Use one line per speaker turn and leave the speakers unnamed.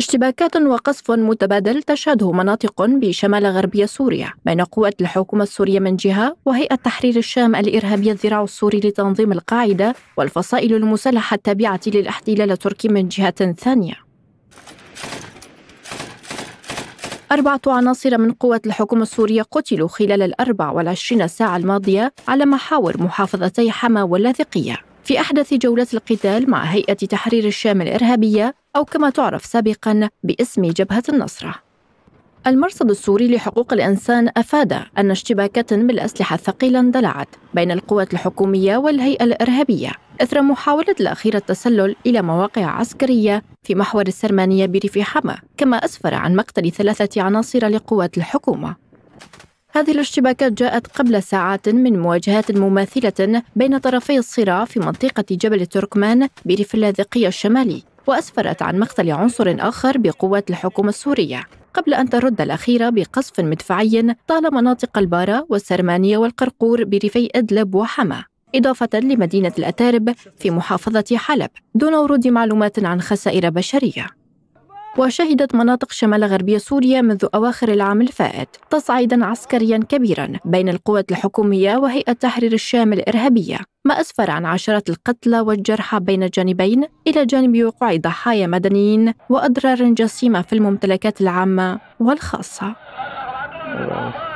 اشتباكات وقصف متبادل تشهده مناطق بشمال غربية سوريا بين قوات الحكومة السورية من جهة وهيئة تحرير الشام الإرهابية الذراع السوري لتنظيم القاعدة والفصائل المسلحة التابعة للاحتلال التركي من جهة ثانية أربعة عناصر من قوات الحكومة السورية قتلوا خلال الأربع والعشرين ساعة الماضية على محاور محافظتي حما واللاذقية في أحدث جولات القتال مع هيئة تحرير الشام الإرهابية أو كما تعرف سابقا باسم جبهة النصرة. المرصد السوري لحقوق الإنسان أفاد أن اشتباكات بالأسلحة الثقيلة اندلعت بين القوات الحكومية والهيئة الإرهابية إثر محاولة الأخيرة التسلل إلى مواقع عسكرية في محور السرمانية بريف حما كما أسفر عن مقتل ثلاثة عناصر لقوات الحكومة هذه الاشتباكات جاءت قبل ساعات من مواجهات مماثلة بين طرفي الصراع في منطقة جبل التركمان بريف اللاذقية الشمالي وأسفرت عن مقتل عنصر آخر بقوات الحكومة السورية قبل أن ترد الأخيرة بقصف مدفعي طال مناطق البارة والسرمانية والقرقور بريفي إدلب وحما إضافة لمدينة الأتارب في محافظة حلب دون ورود معلومات عن خسائر بشرية وشهدت مناطق شمال غربي سوريا منذ أواخر العام الفائت تصعيدا عسكريا كبيرا بين القوات الحكومية وهيئة تحرير الشام الإرهابية ما أسفر عن عشرات القتلى والجرحى بين الجانبين إلى جانب وقوع ضحايا مدنيين وأضرار جسيمة في الممتلكات العامة والخاصة